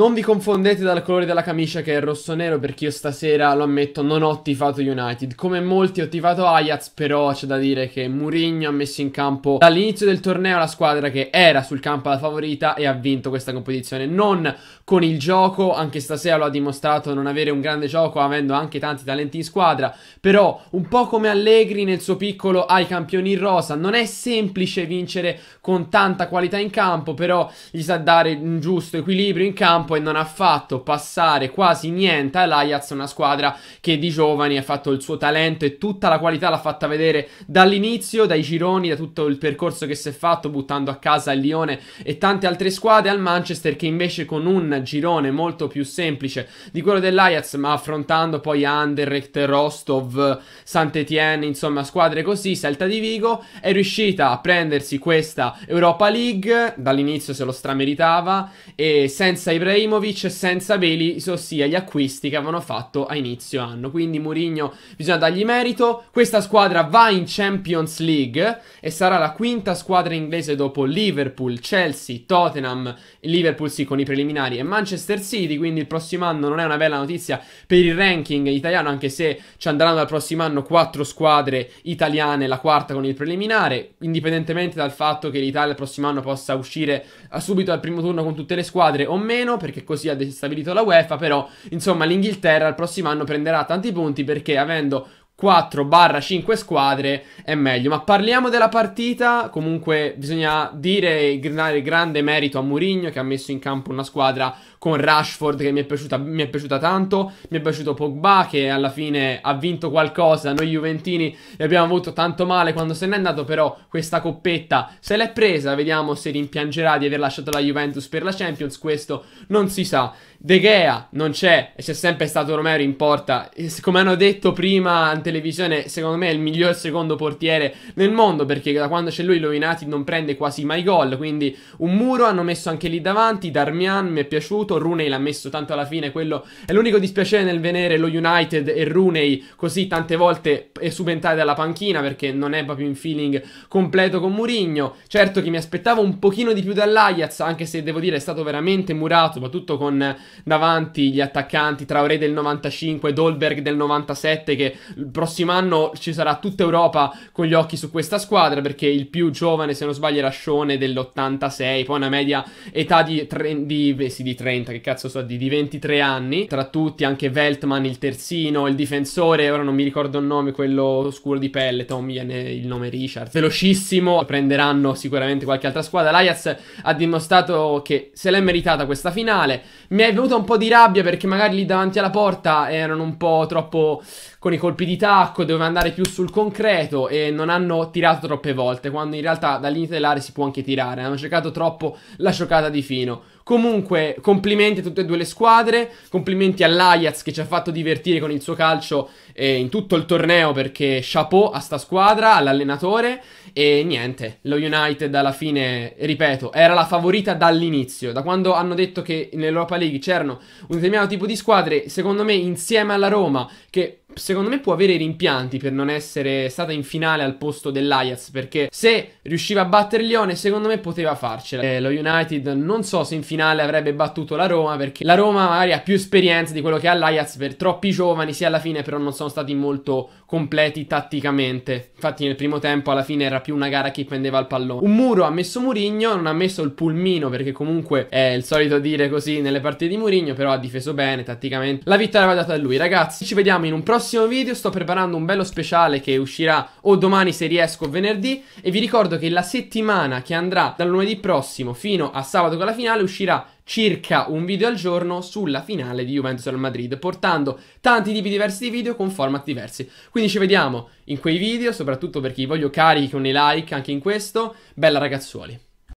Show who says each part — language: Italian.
Speaker 1: Non vi confondete dal colore della camicia che è rosso-nero perché io stasera, lo ammetto, non ho tifato United. Come molti ho tifato Ajax, però c'è da dire che Mourinho ha messo in campo dall'inizio del torneo la squadra che era sul campo la favorita e ha vinto questa competizione. Non con il gioco, anche stasera lo ha dimostrato non avere un grande gioco avendo anche tanti talenti in squadra, però un po' come Allegri nel suo piccolo ai campioni in rosa. Non è semplice vincere con tanta qualità in campo, però gli sa dare un giusto equilibrio in campo campo e non ha fatto passare quasi niente all'Ajax, una squadra che di giovani ha fatto il suo talento e tutta la qualità l'ha fatta vedere dall'inizio, dai gironi, da tutto il percorso che si è fatto, buttando a casa il Lione e tante altre squadre al Manchester che invece con un girone molto più semplice di quello dell'Ajax, ma affrontando poi Anderlecht, Rostov, Saint-Étienne, insomma squadre così, Celta di Vigo, è riuscita a prendersi questa Europa League, dall'inizio se lo strameritava e senza Ibrahim Ibrahimovic senza Belis, ossia gli acquisti che avevano fatto a inizio anno. Quindi Mourinho bisogna dargli merito. Questa squadra va in Champions League e sarà la quinta squadra inglese dopo Liverpool, Chelsea, Tottenham, Liverpool sì con i preliminari e Manchester City, quindi il prossimo anno non è una bella notizia per il ranking italiano anche se ci andranno dal prossimo anno quattro squadre italiane, la quarta con il preliminare, indipendentemente dal fatto che l'Italia il prossimo anno possa uscire subito al primo turno con tutte le squadre o meno perché così ha stabilito la UEFA, però insomma l'Inghilterra il prossimo anno prenderà tanti punti perché avendo 4-5 squadre è meglio. Ma parliamo della partita. Comunque bisogna dire e dare grande merito a Mourinho che ha messo in campo una squadra con Rashford che mi è, piaciuta, mi è piaciuta tanto. Mi è piaciuto Pogba che alla fine ha vinto qualcosa. Noi Juventini abbiamo avuto tanto male quando se n'è andato. Però questa coppetta se l'è presa. Vediamo se rimpiangerà di aver lasciato la Juventus per la Champions. Questo non si sa. De Gea non c'è e c'è sempre stato Romero in porta. come hanno detto prima, ante televisione, secondo me, è il miglior secondo portiere nel mondo. Perché da quando c'è lui, lo non prende quasi mai gol. Quindi un muro hanno messo anche lì davanti. Darmian mi è piaciuto. Rooney l'ha messo tanto alla fine. Quello è l'unico dispiacere nel venere lo United e Rooney così tante volte subentrare dalla panchina. Perché non è proprio in feeling completo con Murigno. Certo che mi aspettavo un pochino di più dall'Ajax, anche se devo dire è stato veramente murato, soprattutto con davanti gli attaccanti tra Ore del 95, e Dolberg del 97 che prossimo anno ci sarà tutta Europa con gli occhi su questa squadra perché il più giovane, se non sbaglio, era Scione dell'86, poi una media età di, tre, di, sì, di 30, che cazzo so, di, di 23 anni, tra tutti anche Veltman, il terzino, il difensore, ora non mi ricordo il nome, quello scuro di pelle, Tom viene il nome Richard, velocissimo, prenderanno sicuramente qualche altra squadra, l'Ajax ha dimostrato che se l'è meritata questa finale, mi è venuta un po' di rabbia perché magari lì davanti alla porta erano un po' troppo con i colpi di tacco, doveva andare più sul concreto e non hanno tirato troppe volte, quando in realtà dall'inizio dell'area si può anche tirare, hanno cercato troppo la giocata di Fino. Comunque, complimenti a tutte e due le squadre, complimenti all'Ajax che ci ha fatto divertire con il suo calcio eh, in tutto il torneo perché chapeau a sta squadra, all'allenatore e niente, lo United alla fine, ripeto, era la favorita dall'inizio, da quando hanno detto che nell'Europa League c'erano un determinato tipo di squadre, secondo me insieme alla Roma, che secondo me può avere avere rimpianti per non essere stata in finale al posto dell'Ajax perché se riusciva a battere Lione secondo me poteva farcela. Eh, lo United non so se in finale avrebbe battuto la Roma perché la Roma magari ha più esperienza di quello che ha l'Ajax per troppi giovani, sì alla fine però non sono stati molto completi tatticamente. Infatti nel primo tempo alla fine era più una gara chi prendeva il pallone. Un muro ha messo Murigno, non ha messo il pulmino perché comunque è il solito dire così nelle partite di Murigno, però ha difeso bene tatticamente. La vittoria va data a lui, ragazzi. Ci vediamo in un prossimo video, sto per preparando un bello speciale che uscirà o domani se riesco o venerdì e vi ricordo che la settimana che andrà dal lunedì prossimo fino a sabato con la finale uscirà circa un video al giorno sulla finale di Juventus al Madrid, portando tanti tipi diversi di video con format diversi. Quindi ci vediamo in quei video, soprattutto per chi voglio carichi con i like anche in questo. Bella ragazzuoli!